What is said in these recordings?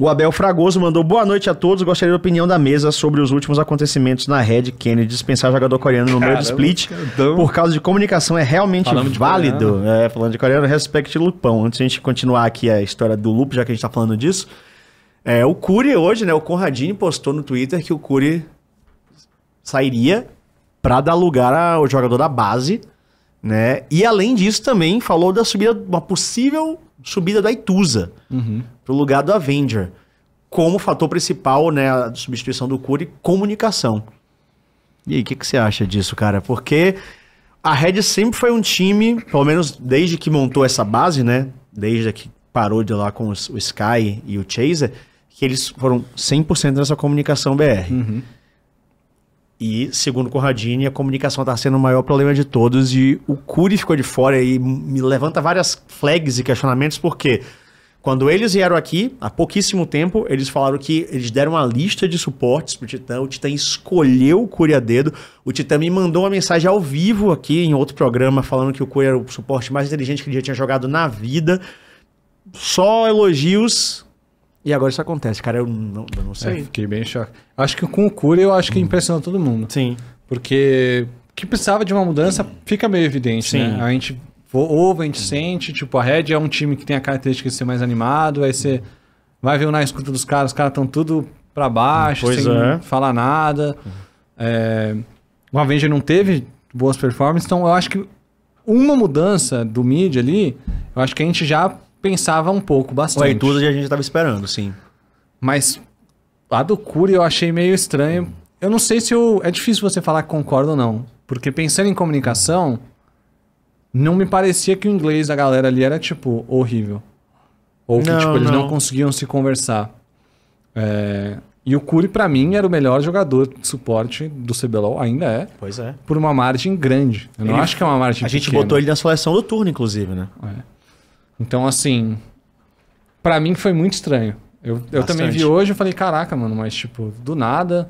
O Abel Fragoso mandou boa noite a todos. Gostaria da opinião da mesa sobre os últimos acontecimentos na Red Kennedy. Dispensar jogador coreano no meio do split caramba. Então. por causa de comunicação é realmente falando válido. É, falando de coreano, respect Lupão. Antes de a gente continuar aqui a história do Lupo, já que a gente tá falando disso. É, o Cury hoje, né? O Conradini postou no Twitter que o Cury sairia para dar lugar ao jogador da base, né? E além disso também falou da subida, uma possível subida da Itusa uhum. para o lugar do Avenger, como fator principal, né, a substituição do Cury, comunicação. E aí, o que, que você acha disso, cara? Porque a Red sempre foi um time, pelo menos desde que montou essa base, né, desde que parou de lá com os, o Sky e o Chaser, que eles foram 100% nessa comunicação BR. Uhum. E, segundo Conradini, a comunicação está sendo o maior problema de todos. E o Cury ficou de fora e me levanta várias flags e questionamentos, porque quando eles vieram aqui, há pouquíssimo tempo, eles falaram que eles deram uma lista de suportes para o Titã. O Titã escolheu o Cury a dedo. O Titã me mandou uma mensagem ao vivo aqui em outro programa, falando que o Cury era o suporte mais inteligente que ele já tinha jogado na vida. Só elogios e agora isso acontece, cara. Eu não, eu não sei. É, fiquei bem choque. Acho que com o Cura eu acho que impressionou todo mundo. Sim. Porque que precisava de uma mudança fica meio evidente, né? Sim. né? A gente ouve, a gente sente, tipo, a Red é um time que tem a característica de ser mais animado, aí você vai ver na escuta dos caras, os caras estão tudo para baixo, pois sem é. falar nada. É, o Avenger não teve boas performances, então eu acho que uma mudança do mid ali, eu acho que a gente já pensava um pouco, bastante. tudo Arthur a gente estava esperando, sim. Mas a do Cury eu achei meio estranho. Hum. Eu não sei se eu... É difícil você falar que concordo ou não. Porque pensando em comunicação, não me parecia que o inglês da galera ali era, tipo, horrível. Ou que, não, tipo, eles não. não conseguiam se conversar. É... E o Cury, para mim, era o melhor jogador de suporte do CBLOL, ainda é. Pois é. Por uma margem grande. Eu ele... não acho que é uma margem A gente botou ele na seleção do turno, inclusive, né? É. Então, assim, para mim foi muito estranho. Eu, eu também vi hoje e falei, caraca, mano, mas tipo, do nada.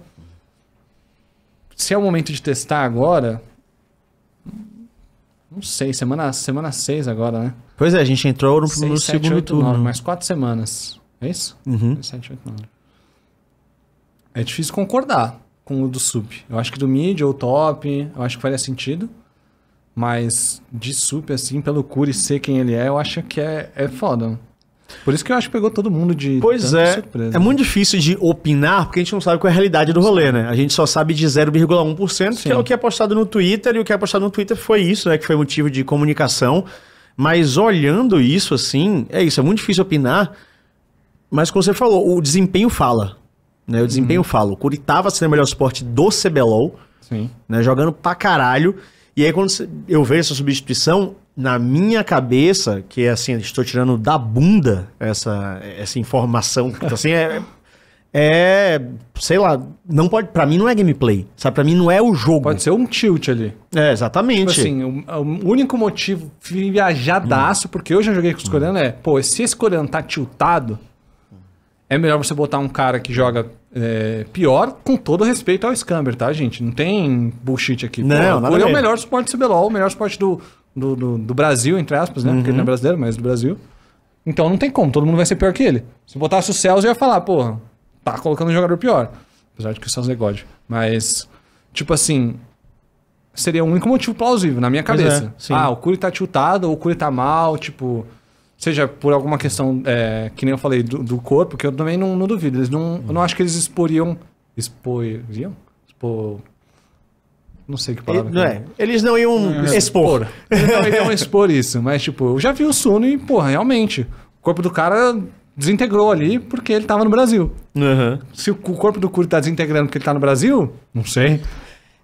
Se é o momento de testar agora. Não sei, semana 6 semana seis agora, né? Pois é, a gente entrou no, seis, sete, segundo oito, turno. Nove, mais quatro semanas. É isso? Uhum. 7, 8, 9. É difícil concordar com o do sub. Eu acho que do mid ou top, eu acho que faria sentido. Mas de super, assim, pelo Curi ser quem ele é, eu acho que é, é foda. Por isso que eu acho que pegou todo mundo de pois é. surpresa. É muito difícil de opinar, porque a gente não sabe qual é a realidade do rolê, né? A gente só sabe de 0,1%, que é o que é postado no Twitter, e o que é postado no Twitter foi isso, né? Que foi motivo de comunicação. Mas olhando isso, assim, é isso, é muito difícil opinar. Mas como você falou, o desempenho fala. Né? O desempenho uhum. fala. O Curitava sendo o melhor esporte do CBLOL, Sim. Né? jogando pra caralho. E aí, quando eu vejo essa substituição, na minha cabeça, que é assim, estou tirando da bunda essa, essa informação, que então, assim, é, é, é, sei lá, não pode, para mim não é gameplay, sabe? Para mim não é o jogo. Pode ser um tilt ali. É, exatamente. Tipo assim, o, o único motivo viajadaço, hum. porque eu já joguei com os hum. coreanos, é, pô, se esse coreano tá tiltado, é melhor você botar um cara que joga é, pior, com todo respeito ao Scamber, tá, gente? Não tem bullshit aqui. Não, Pô, é o melhor suporte do CBLOL, o melhor suporte do, do, do, do, Brasil, entre aspas, né? Uhum. Porque ele não é uhum. brasileiro, mas do Brasil. Então não tem como, todo mundo vai ser pior que ele. Se botasse o Celso, eu ia falar, porra, tá colocando um jogador pior. Apesar de que o Celso é God. Mas, tipo assim, seria o único motivo plausível na minha é, cabeça. É, ah, o Curi tá tiltado ou o Curi tá mal, tipo... Seja por alguma questão, é, que nem eu falei, do, do, corpo, que eu também não, não duvido. Eles não, hum. Eu não acho que eles exporiam. Exporiam? Expor. Não sei que palavra. E, não que é. é. Eles não iam é, expor. expor. Eles não iam expor isso, mas, tipo, eu já vi o Suno e, porra, realmente. O corpo do cara desintegrou ali porque ele tava no Brasil. Uhum. Se o corpo do Curi tá desintegrando porque ele tá no Brasil, não sei.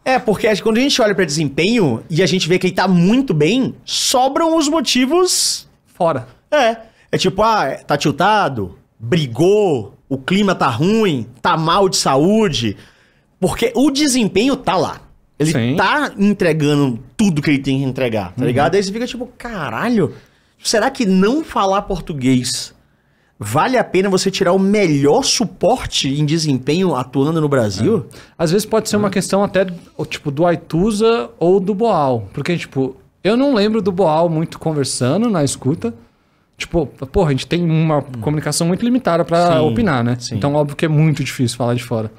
É, porque quando a gente olha para desempenho e a gente vê que ele tá muito bem, sobram os motivos. Fora. É. É tipo, ah, é, tá tiltado, brigou, o clima tá ruim, tá mal de saúde. Porque o desempenho tá lá. Ele Sim. tá entregando tudo que ele tem que entregar, tá uhum. ligado? Aí você fica tipo, caralho, será que não falar português vale a pena você tirar o melhor suporte em desempenho atuando no Brasil? É. Às vezes pode ser uma é. questão até tipo do Aituza ou do Boal, porque tipo, eu não lembro do Boal muito conversando na escuta. Tipo, porra, a gente tem uma hum. comunicação muito limitada para opinar, né? Sim. Então, óbvio que é muito difícil falar de fora.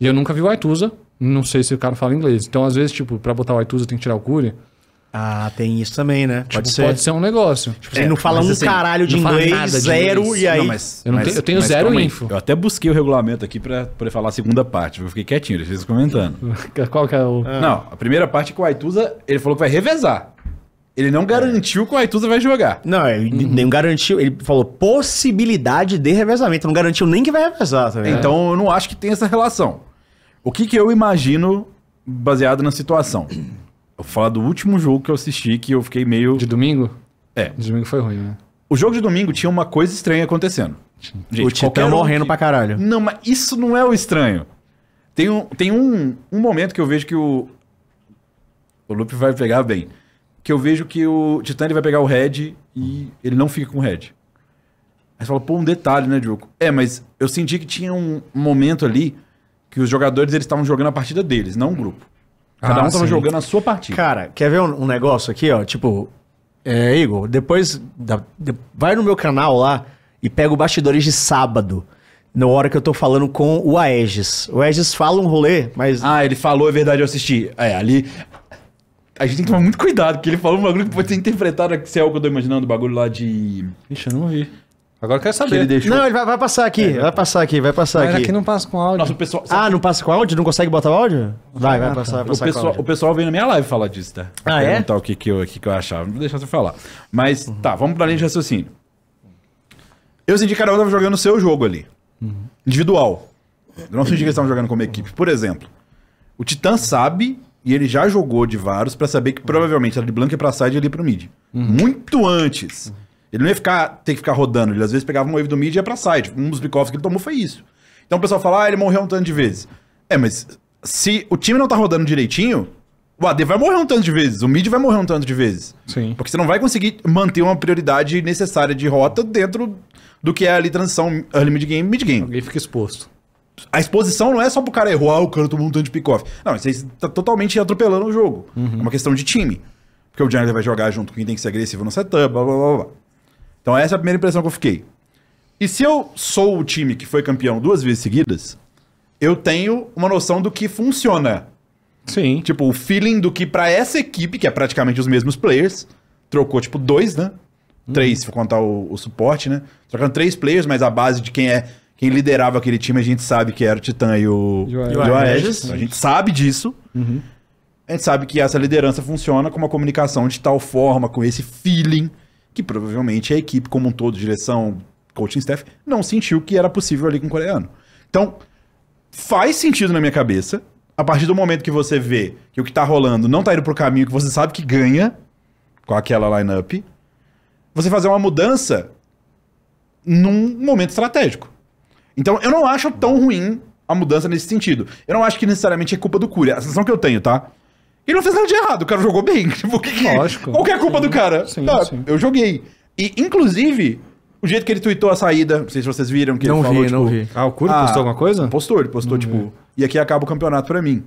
E eu nunca vi o Aituza, não sei se o cara fala inglês. Então, às vezes, tipo, para botar o Aituza tem que tirar o Cury. Ah, tem isso também, né? Tipo, pode ser. Pode ser um negócio. Tipo, ele não é, fala um assim, caralho de inglês, de zero, e aí... Não, mas, eu, não mas, tenho, eu tenho mas, zero info. Eu até busquei o regulamento aqui pra poder falar a segunda parte. Eu fiquei quietinho, ele ficam comentando. Qual que é o... Não, a primeira parte é que o Aituza, ele falou que vai revezar. Ele não garantiu que o Aituza vai jogar. Não, ele uhum. nem garantiu. Ele falou possibilidade de revezamento. Não garantiu nem que vai revezar, tá vendo? Então eu não acho que tem essa relação. O que, que eu imagino baseado na situação? Eu vou falar do último jogo que eu assisti que eu fiquei meio. De domingo? É. De domingo foi ruim, né? O jogo de domingo tinha uma coisa estranha acontecendo. Gente, o qualquer Titã um morrendo que- pra caralho. Não, mas isso não é o estranho. Tem um, tem um, um momento que eu vejo que o. O Lupe vai pegar bem que eu vejo que o Titã vai pegar o Red e ele não fica com o Red. Aí você fala, pô, um detalhe, né, Diogo? É, mas eu senti que tinha um momento ali que os jogadores eles estavam jogando a partida deles, não o grupo. Cada ah, um estava jogando a sua partida. Cara, quer ver um, um negócio aqui, ó? Tipo, é, Igor, depois da, de, vai no meu canal lá e pega o bastidores de sábado. Na hora que eu tô falando com o Aegis. O Aegis fala um rolê, mas. Ah, ele falou, é verdade, eu assisti. É, ali. A gente tem que tomar muito cuidado, porque ele falou um bagulho que pode ser interpretado se é algo que eu tô imaginando, o bagulho lá de. Ixi, eu não vi. Agora eu quero saber. Que ele deixou... Não, ele vai, vai passar aqui, é, vai passar aqui, vai passar mas aqui. aqui não passa com áudio. Nossa, o pessoal, ah, não passa com áudio? Não consegue botar o áudio? Vai, vai, ah, tá. passar, vai passar o pessoal, O pessoal veio na minha live falar disso, tá? Ah, é? Perguntar o que, que, eu, o que, que eu achava. Vou deixar você falar. Mas, uhum. tá, vamos pra linha de raciocínio. Eu senti que cada um tava jogando o seu jogo ali. Uhum. Individual. Eu não senti que eles estavam jogando como equipe. Por exemplo, o Titã sabe e ele já jogou de Varus para saber que provavelmente era de Blanca pra side e ali pro mid. Uhum. Muito antes. Uhum. Ele não ia ficar, ter que ficar rodando. Ele às vezes pegava uma wave do mid e ia pra side. Um dos bickoffs que ele tomou foi isso. Então o pessoal fala, ah, ele morreu um tanto de vezes. É, mas se o time não tá rodando direitinho, o AD vai morrer um tanto de vezes, o mid vai morrer um tanto de vezes. Sim. Porque você não vai conseguir manter uma prioridade necessária de rota dentro do que é ali transição early mid game, mid game. Alguém fica exposto a exposição não é só pro cara errar, ah, o cara tomou um tanto de pick-off. Não, isso aí tá totalmente atropelando o jogo. Uhum. É uma questão de time. Porque o Jonathan vai jogar junto com quem tem que ser agressivo no setup, blá blá blá blá. Então essa é a primeira impressão que eu fiquei. E se eu sou o time que foi campeão duas vezes seguidas, eu tenho uma noção do que funciona. Sim. Tipo, o feeling do que para essa equipe, que é praticamente os mesmos players, trocou tipo dois, né? Três, uhum. se for contar o, o suporte, né? trocando três players, mas a base de quem é quem liderava aquele time, a gente sabe que era o Titã e o Joaeges. A gente sabe disso. Uhum. A gente sabe que essa liderança funciona com uma comunicação de tal forma, com esse feeling, que provavelmente a equipe como um todo, direção, coaching staff, não sentiu que era possível ali com o coreano. Então, faz sentido na minha cabeça. A partir do momento que você vê que o que tá rolando não tá indo pro caminho que você sabe que ganha com aquela lineup, você fazer uma mudança num momento estratégico. Então eu não acho tão ruim a mudança nesse sentido. Eu não acho que necessariamente é culpa do Cury. É a sensação que eu tenho, tá? Ele não fez nada de errado, o cara jogou bem. Tipo, que, que, Lógico. Qual que é a culpa sim, do cara? Sim, tá, sim. Eu joguei. E, inclusive, o jeito que ele tweetou a saída, não sei se vocês viram que não ele falou, vi, Não tipo, vi, não vi. Ah, o Cury ah, postou alguma coisa? Postou, ele postou, não tipo, vi. e aqui acaba o campeonato pra mim.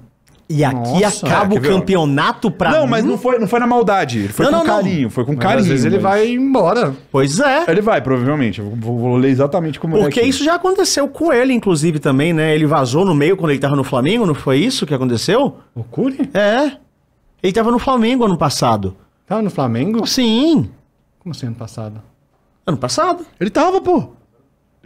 E aqui Nossa, acaba é, o campeonato pra Não, mim? mas não foi, não foi na maldade. Ele foi não, com não, carinho, não. foi com mas carinho. às vezes mas... ele vai embora. Pois é. Ele vai, provavelmente. Eu vou, vou ler exatamente como Porque é isso já aconteceu com ele, inclusive, também, né? Ele vazou no meio quando ele tava no Flamengo, não foi isso que aconteceu? O Cury? É. Ele tava no Flamengo ano passado. Tava no Flamengo? Sim. Como assim ano passado? Ano passado. Ele tava, pô.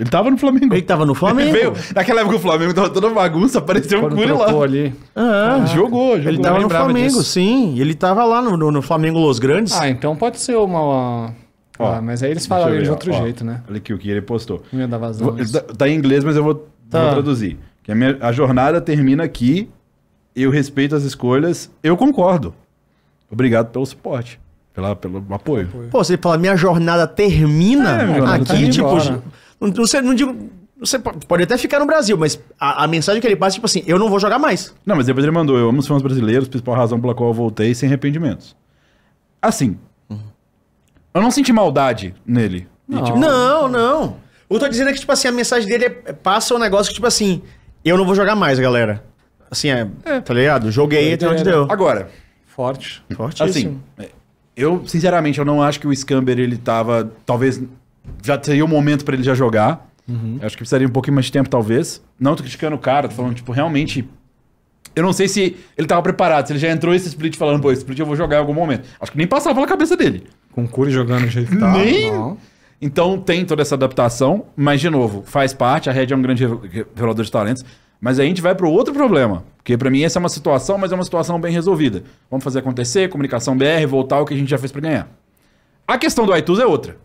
Ele tava no Flamengo. Ele tava no Flamengo? Ele veio. Naquela época o Flamengo tava toda bagunça, apareceu Quando um Cury lá. ali. Ah, ah, jogou, jogou. Ele tava no Flamengo, disso. sim. Ele tava lá no, no, no, Flamengo Los Grandes. Ah, então pode ser uma... Ó, ah, mas aí eles falaram ver, de outro ó, jeito, né? Olha aqui o que ele postou. vazão. Vou, tá, tá em inglês, mas eu vou, tá. vou traduzir. Que a, minha, a jornada termina aqui, eu respeito as escolhas, eu concordo. Obrigado pelo suporte pela, pelo apoio. Pô, você fala, minha jornada termina é, minha jornada aqui, tá tipo, embora. Você, não digo, você pode até ficar no Brasil, mas a, a mensagem que ele passa é tipo assim: eu não vou jogar mais. Não, mas depois ele mandou: eu amo os fãs brasileiros, principal razão pela qual eu voltei, sem arrependimentos. Assim. Uhum. Eu não senti maldade nele. Não, e, tipo, não. não. O que eu tô dizendo é que, tipo assim, a mensagem dele é, é, passa um negócio que, tipo assim, eu não vou jogar mais, galera. Assim, é. é. Tá ligado? Joguei até onde deu. Agora. Forte. Forte. Assim, é, eu, sinceramente, eu não acho que o Scamber ele tava. Talvez já teria o momento para ele já jogar. Uhum. Acho que precisaria um pouquinho mais de tempo, talvez. Não tô criticando o cara, tô falando, tipo, realmente. Eu não sei se ele tava preparado, se ele já entrou esse split falando, pô, esse split eu vou jogar em algum momento. Acho que nem passava pela cabeça dele. Com o jogando do jeito que tá. Nem. Não. Então tem toda essa adaptação, mas de novo, faz parte, a Red é um grande revelador de talentos. Mas aí a gente vai para outro problema, porque para mim essa é uma situação, mas é uma situação bem resolvida. Vamos fazer acontecer, comunicação BR, voltar o que a gente já fez para ganhar. A questão do iTunes é outra.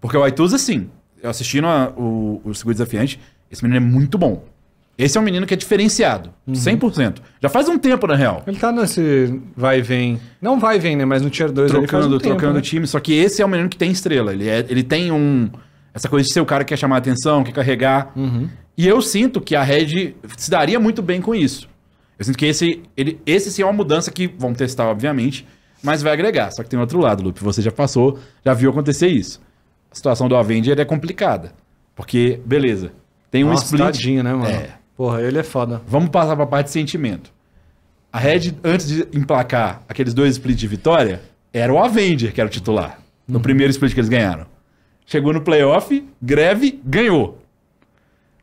Porque o iTunes, assim, eu assistindo o, o segundo Desafiante, esse menino é muito bom. Esse é um menino que é diferenciado, uhum. 100%. Já faz um tempo, na real. Ele tá nesse vai e vem. Não vai e vem, né? Mas no Tier 2 trocando, ele um tempo, trocando né? time. Só que esse é um menino que tem estrela. Ele, é, ele tem um. Essa coisa de ser o cara que quer chamar a atenção, quer carregar. Uhum. E eu sinto que a Red se daria muito bem com isso. Eu sinto que esse, ele, esse sim é uma mudança que vão testar, obviamente, mas vai agregar. Só que tem outro lado, Lupe. Você já passou, já viu acontecer isso a situação do Avenger é complicada. Porque, beleza, tem um Nossa, split. Tadinho, né, mano? É. Porra, ele é foda. Vamos passar pra parte de sentimento. A Red, antes de emplacar aqueles dois splits de vitória, era o Avenger que era o titular. No uhum. primeiro split que eles ganharam. Chegou no playoff, greve, ganhou.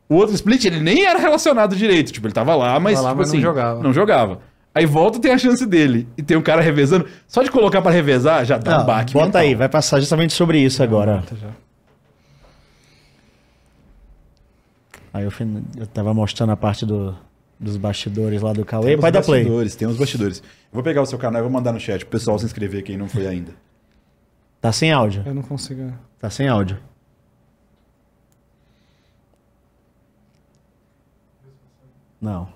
O outro split, ele nem era relacionado direito. Tipo, ele tava lá, mas, tava lá, tipo mas assim, não jogava. Não jogava. Aí volta tem a chance dele. E tem um cara revezando. Só de colocar para revezar, já dá Não, um baque. Bota mental. aí, vai passar justamente sobre isso agora. Já. Aí eu, eu tava mostrando a parte do, dos bastidores lá do Cauê. Tem Pode dar play. Tem os bastidores. Eu vou pegar o seu canal e vou mandar no chat pro pessoal se inscrever quem não foi ainda. Tá sem áudio. Eu não consigo. Tá sem áudio. Não.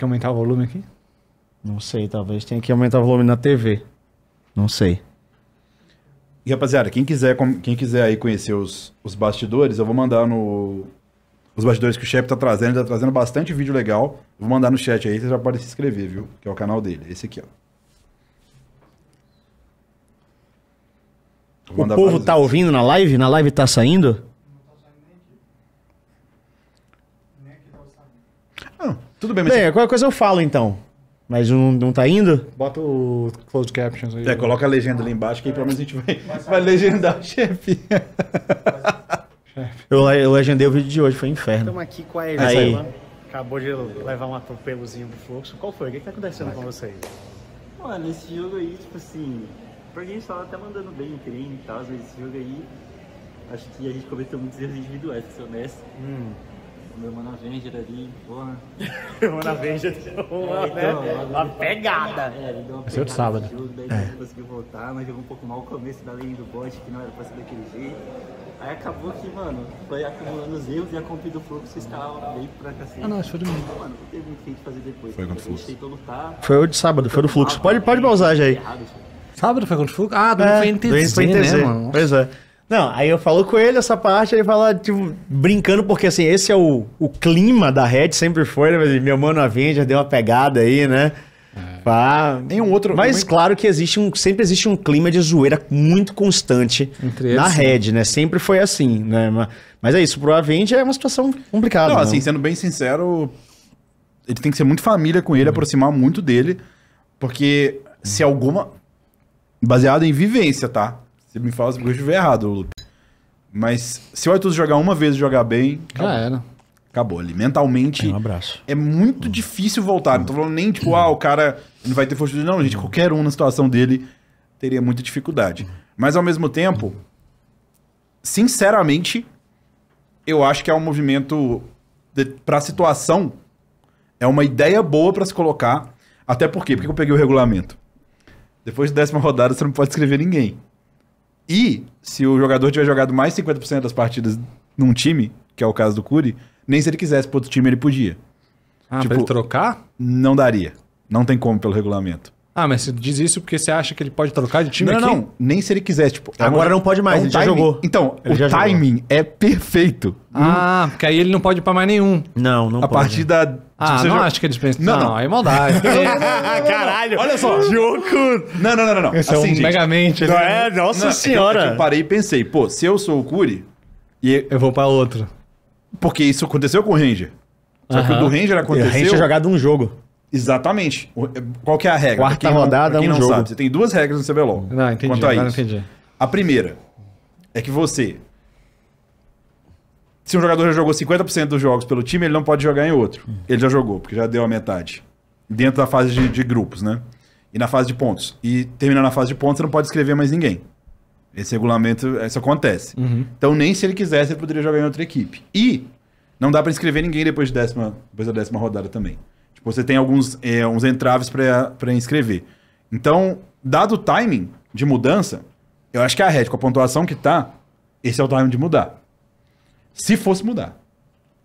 que aumentar o volume aqui? Não sei, talvez tenha que aumentar o volume na TV. Não sei. E rapaziada, quem quiser, quem quiser aí conhecer os, os bastidores, eu vou mandar no. Os bastidores que o chefe tá trazendo, ele tá trazendo bastante vídeo legal. Vou mandar no chat aí, você já pode se inscrever, viu? Que é o canal dele. Esse aqui, ó. O povo tá vezes. ouvindo na live? Na live tá saindo? Tudo bem, mas. Bem, qualquer coisa eu falo então. Mas não, não tá indo? Bota o closed captions aí. É, coloca a legenda ali embaixo, que aí pelo menos a gente vai, vai legendar o chefe. Eu, eu legendei o vídeo de hoje, foi um inferno. Estamos aqui com a Evelyn. Acabou de levar um atropelozinho do fluxo. Qual foi? O que, está acontecendo com vocês? Mano, esse jogo aí, tipo assim. Porque a gente tá tava até mandando bem em treino e tal, mas esse jogo aí. Acho que a gente cometeu muitos erros individuais, pra ser honesto. Hum. Meu mano Avenger ali, boa. Meu mano Avenger é, né? deu uma, é, então, né? uma pegada. É, ele deu uma é pegada sábado. Jogo, daí é. conseguiu voltar, mas jogou um pouco mal o começo da linha do bote, que não era pra ser daquele jeito. Aí acabou que, mano, foi acumulando os erros e a comp do Fluxo estava bem pra cacete. Assim. Ah, não, acho que foi do Mano, não teve muito que a gente fazer depois. Foi contra o Fluxo. Lutar, foi o de sábado, foi do Fluxo. Pode, pode pausar já aí. Sábado foi contra o Fluxo? Ah, domingo é, foi NTZ, foi NTZ, né, né, mano? Pois é. Não, aí eu falo com ele essa parte, ele fala, tipo, brincando, porque assim, esse é o, o clima da Red, sempre foi, né? Mas assim, meu mano Avenger deu uma pegada aí, né? É. Pá. Tem um outro. Mas momento... claro que existe um, sempre existe um clima de zoeira muito constante Entre na eles, Red, né? Sempre foi assim, né? Mas é isso, pro Avenger é uma situação complicada. Não, não, né? assim, sendo bem sincero, ele tem que ser muito família com ele, uhum. aproximar muito dele, porque uhum. se alguma. Baseado em vivência, tá? Você me fala se eu estiver errado, Lupe. Mas se o Arthur jogar uma vez e jogar bem. Acabou. Já era. Acabou ali. Mentalmente. É um abraço. É muito hum. difícil voltar. Não tô falando nem tipo, ah, o cara não vai ter força. Não, gente, hum. qualquer um na situação dele teria muita dificuldade. Hum. Mas ao mesmo tempo, sinceramente, eu acho que é um movimento para a situação. É uma ideia boa para se colocar. Até porque, porque eu peguei o regulamento. Depois da décima rodada, você não pode escrever ninguém. E se o jogador tiver jogado mais 50% das partidas num time, que é o caso do Curi, nem se ele quisesse pro outro time ele podia. Ah, tipo, pra ele trocar? Não daria. Não tem como pelo regulamento. Ah, mas você diz isso porque você acha que ele pode trocar de time não, aqui? Não, não. Nem se ele quiser, tipo. Agora, não pode mais, é um ele timing. já jogou. Então, ele o timing jogou. é perfeito. Ah, hum. porque aí ele não pode ir pra mais nenhum. Não, não a pode. A partir da. Ah, não joga... acho que ele dispensa. Não, não, não. é maldade. Caralho. Olha só. Diogo. Não, não, não, não. não. Esse assim, é um assim, gente, megamente. Não é? Nossa não, é senhora. É eu, eu parei e pensei, pô, se eu sou o Curi. E... Eu vou pra outro. Porque isso aconteceu com o Ranger. Só uh -huh. que o do Ranger aconteceu. E o Ranger jogado um jogo. Exatamente. É, qual que é a regra? Quarta quem rodada, não, é quem um não jogo. sabe. Você tem duas regras no CBLOL. Não, entendi. Quanto a isso. Entendi. A primeira é que você... Se um jogador já jogou 50% dos jogos pelo time, ele não pode jogar em outro. Ele já jogou, porque já deu a metade. Dentro da fase de, de grupos, né? E na fase de pontos. E terminando a fase de pontos, você não pode escrever mais ninguém. Esse regulamento, isso acontece. Uhum. Então, nem se ele quisesse, ele poderia jogar em outra equipe. E não dá para escrever ninguém depois, de décima, depois da décima rodada também. Tipo, você tem alguns é, uns entraves para inscrever. Então, dado o timing de mudança, eu acho que é a Red, com a pontuação que tá, esse é o timing de mudar. Se fosse mudar.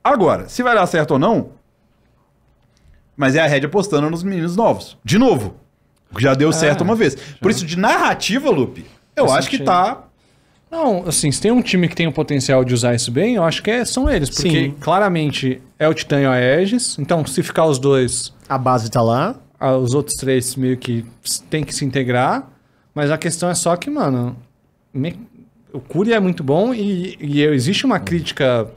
Agora, se vai dar certo ou não, mas é a Red apostando nos meninos novos. De novo. Já deu é, certo uma vez. Já. Por isso, de narrativa, Lupe, eu acho que tá não, assim, se tem um time que tem o potencial de usar isso bem, eu acho que é, são eles. Porque Sim. claramente é o Titã e o Aegis. Então, se ficar os dois. A base tá lá. os outros três meio que tem que se integrar. Mas a questão é só que, mano. Me, o Curi é muito bom e, e existe uma crítica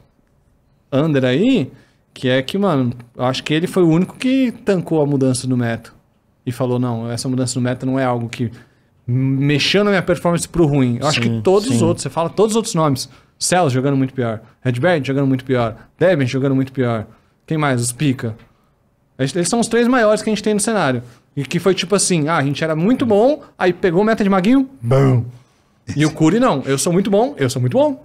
under aí. Que é que, mano, eu acho que ele foi o único que tancou a mudança do meta. E falou: não, essa mudança do meta não é algo que mexendo a minha performance pro ruim. Eu sim, acho que todos sim. os outros, você fala todos os outros nomes. Cells jogando muito pior. red Band jogando muito pior. devin jogando muito pior. Quem mais? Os Pica. Eles são os três maiores que a gente tem no cenário. E que foi tipo assim: ah, a gente era muito bom, aí pegou meta de maguinho, bum. E o Curi não. Eu sou muito bom, eu sou muito bom,